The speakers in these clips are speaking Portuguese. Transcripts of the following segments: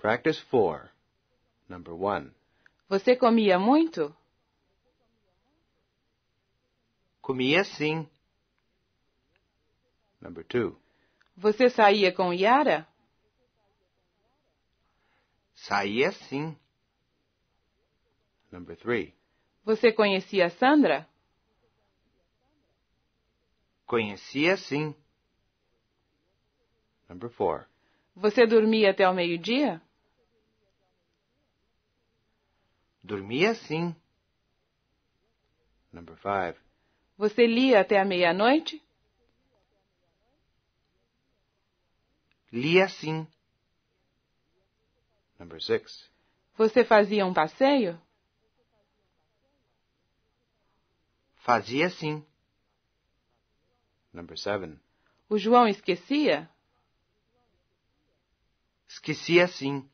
Practice 4. Number 1. Você comia muito? Comia sim. Number 2. Você saía com Yara? Saía sim. Number 3. Você conhecia a Sandra? Conhecia sim. Number 4. Você dormia até o meio-dia? Dormia sim. Number five. Você lia até a meia-noite? Lia sim. Number six. Você fazia um passeio? Fazia sim. Number seven. O João esquecia? Esquecia sim.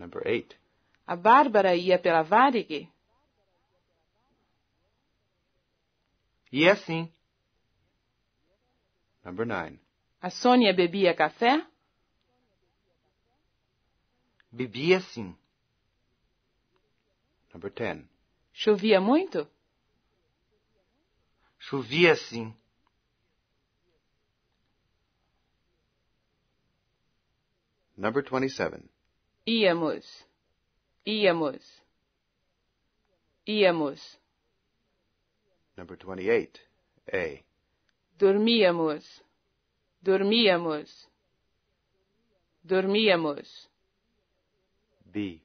Number eight. A Bárbara ia pela Varig? Ia sim. Number nine. A Sônia bebia café? Bebia sim. Number ten. Chovia muito? Chovia sim. Number 27. Íamos íamos, íamos. Number 28, A. Dormíamos, dormíamos, dormíamos. B.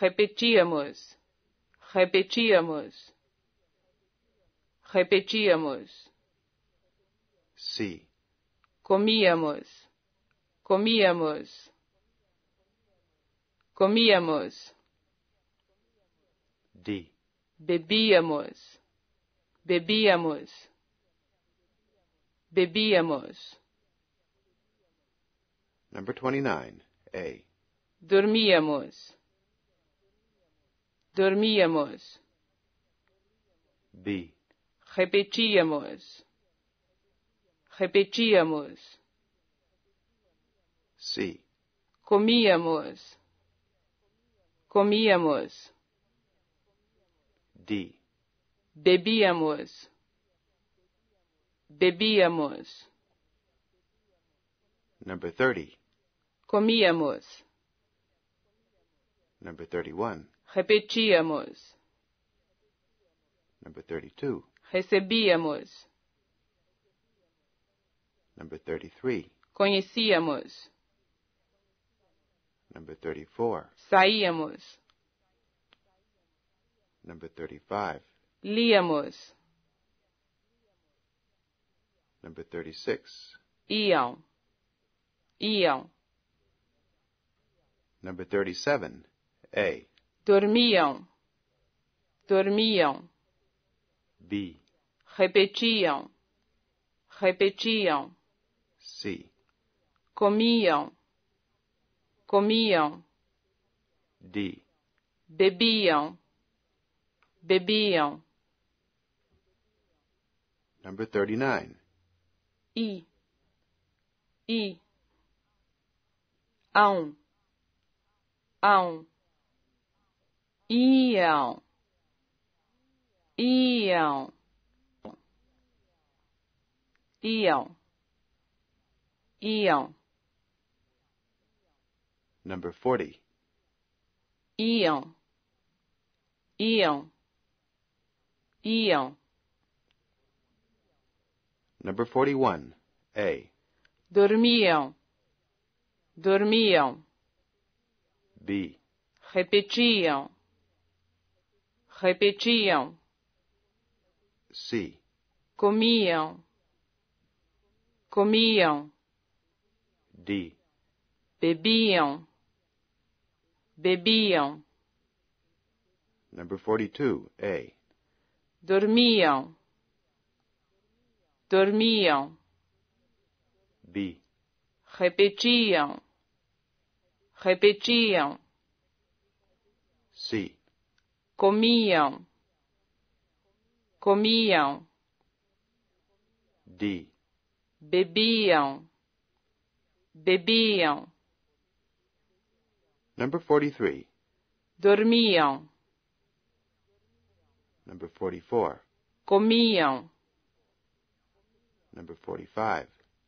Repetíamos, repetíamos, repetíamos. C. Comíamos, comíamos, comíamos de. Bebíamos, bebíamos, bebíamos. Number 29, A. Dormíamos, dormíamos. B. Repetíamos, repetíamos. C. Comíamos, comíamos. D. Bebíamos. Number 30. Comíamos. Number 31. Repetíamos. Number 32. Recebíamos. Number 33. Conhecíamos. Number 34. Saíamos. Number 35. Líamos. Number 36. Iam. Iam. Number 37. A. Dormiam. Dormiam. B. Repetiam. Repetiam. C. Comiam. Comiam. D. Bebiam. bebiam. Number 39. I. I. Aum. Aum. Iam. Iam. Iam. Iam. Number 40. Iam. Iam iam. Number 41. A. Dormiam. Dormiam. B. Repetiam. Repetiam. C. Comiam. Comiam. D. Bebiam. Bebiam. Number 42. A. dormiam, dormiam. B. Repetiam, repetiam. C. Comiam, comiam. D. Bebiam, bebiam. Number 43. Dormiam. Number 44. Comiam. Number 45.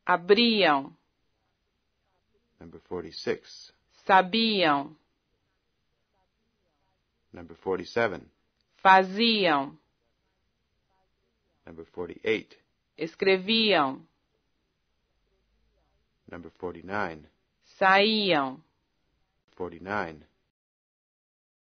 Abriam. Number 46. Sabiam. Number 47. Faziam. Number 48. Escreviam. Number 49. Saíam. 49.